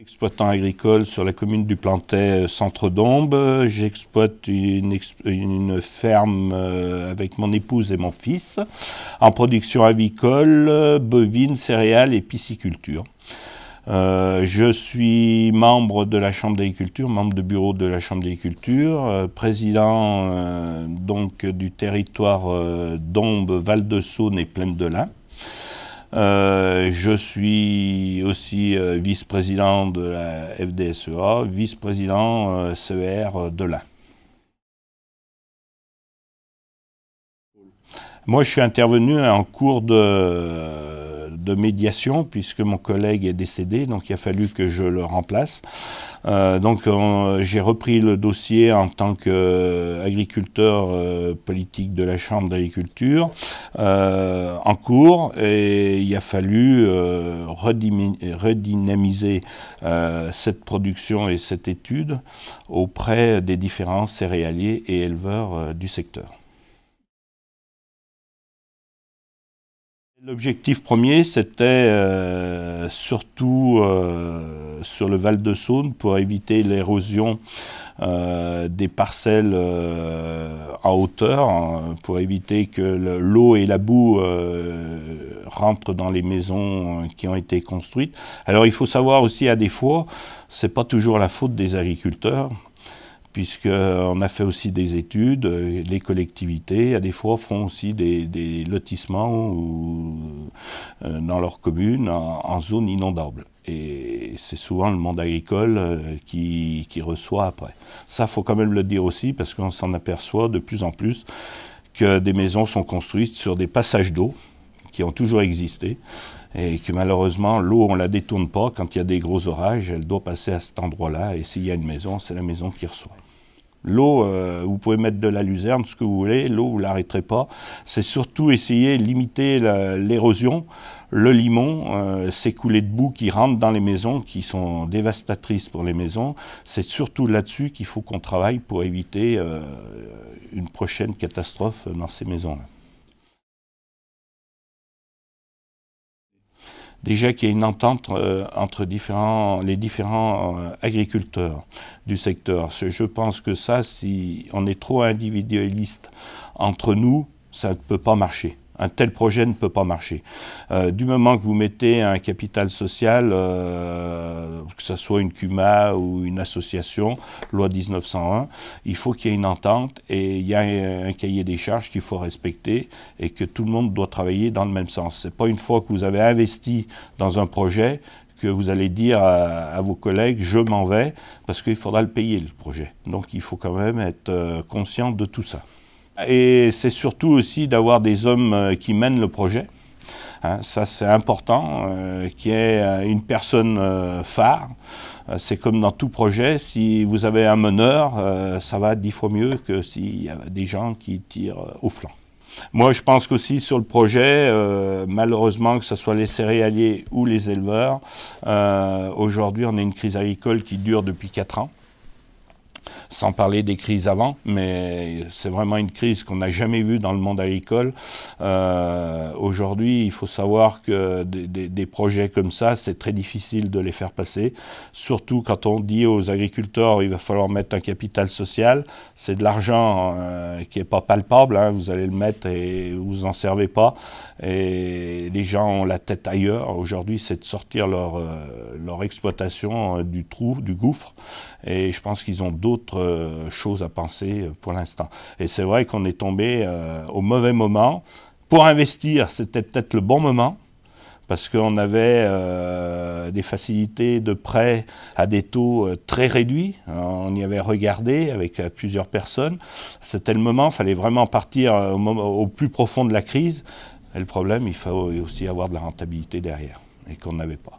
Exploitant agricole sur la commune du Plantet, euh, centre d'Ombe. J'exploite une, ferme euh, avec mon épouse et mon fils en production avicole, bovine, céréales et pisciculture. Euh, je suis membre de la Chambre d'agriculture, membre de bureau de la Chambre d'agriculture, président donc du territoire d'Ombe, Val-de-Saône et Plaine-de-Lin. Euh, je suis aussi euh, vice-président de la FDSEA, vice-président euh, CER de l'Ain. Moi, je suis intervenu en cours de de médiation puisque mon collègue est décédé, donc il a fallu que je le remplace. Euh, donc j'ai repris le dossier en tant qu'agriculteur euh, euh, politique de la Chambre d'agriculture en cours et il a fallu redynamiser cette production et cette étude auprès des différents céréaliers et éleveurs du secteur. L'objectif premier, c'était euh, surtout euh, sur le Val de Saône pour éviter l'érosion euh, des parcelles en hauteur, hein, pour éviter que l'eau et la boue rentrent dans les maisons qui ont été construites. Alors il faut savoir aussi à des fois, ce n'est pas toujours la faute des agriculteurs puisqu'on euh, a fait aussi des études, euh, les collectivités, à des fois, font aussi des, lotissements euh, dans leur commune en, zone inondable. Et c'est souvent le monde agricole qui, qui, reçoit après. Ça, faut quand même le dire aussi, parce qu'on s'en aperçoit de plus en plus que des maisons sont construites sur des passages d'eau, qui ont toujours existé et que malheureusement, l'eau, on la détourne pas. Quand il y a des gros orages, elle doit passer à cet endroit-là. Et s'il y a une maison, c'est la maison qui reçoit. L'eau, euh, vous pouvez mettre de la luzerne, ce que vous voulez, l'eau, vous l'arrêterez pas. C'est surtout essayer de limiter l'érosion. Le limon, euh, ces coulées de boue qui rentrent dans les maisons, qui sont dévastatrices pour les maisons, c'est surtout là-dessus qu'il faut qu'on travaille pour éviter euh, une prochaine catastrophe dans ces maisons-là. déjà qu'il y a une entente euh, entre les différents euh, agriculteurs du secteur. Je pense que ça, si on est trop individualiste entre nous, ça ne peut pas marcher un tel projet ne peut pas marcher. Euh, du moment que vous mettez un capital social, euh, que ce soit une CUMA ou une association, loi 1901, il faut qu'il y ait une entente et il y a un, cahier des charges qu'il faut respecter et que tout le monde doit travailler dans le même sens. Ce n'est pas une fois que vous avez investi dans un projet que vous allez dire à vos collègues je m'en vais parce qu'il faudra le payer le projet. Donc il faut quand même être euh, conscient de tout ça. Et c'est surtout aussi d'avoir des hommes euh, qui mènent le projet. Hein. ça, c'est important, Qui euh, qu'il y ait euh, une personne phare. C'est comme dans tout projet, si vous avez un meneur, ça va dix fois mieux que s'il y a des gens qui tirent au flanc. Moi, je pense qu'aussi sur le projet, malheureusement, que ce soit les céréaliers ou les éleveurs, aujourd'hui, on a une crise agricole qui dure depuis quatre ans sans parler des crises avant, mais c'est vraiment une crise qu'on n'a jamais vue dans le monde agricole. Euh, aujourd'hui, il faut savoir que des, projets comme ça, c'est très difficile de les faire passer, surtout quand on dit aux agriculteurs, il va falloir mettre un capital social, c'est de l'argent euh, qui n'est pas palpable, hein. vous allez le mettre et vous en servez pas, et les gens ont la tête ailleurs. Aujourd'hui, c'est de sortir leur, euh, leur exploitation du trou, du gouffre, et je pense qu'ils ont d'autres euh, chose à penser euh, pour l'instant. Et c'est vrai qu'on est tombé euh, au mauvais moment. Pour investir, c'était peut-être le bon moment parce qu'on avait des facilités de prêt à des taux très réduits. On y avait regardé avec plusieurs personnes. C'était le moment, il fallait vraiment partir au, plus profond de la crise. Et le problème, il faut aussi avoir de la rentabilité derrière, et qu'on n'avait pas.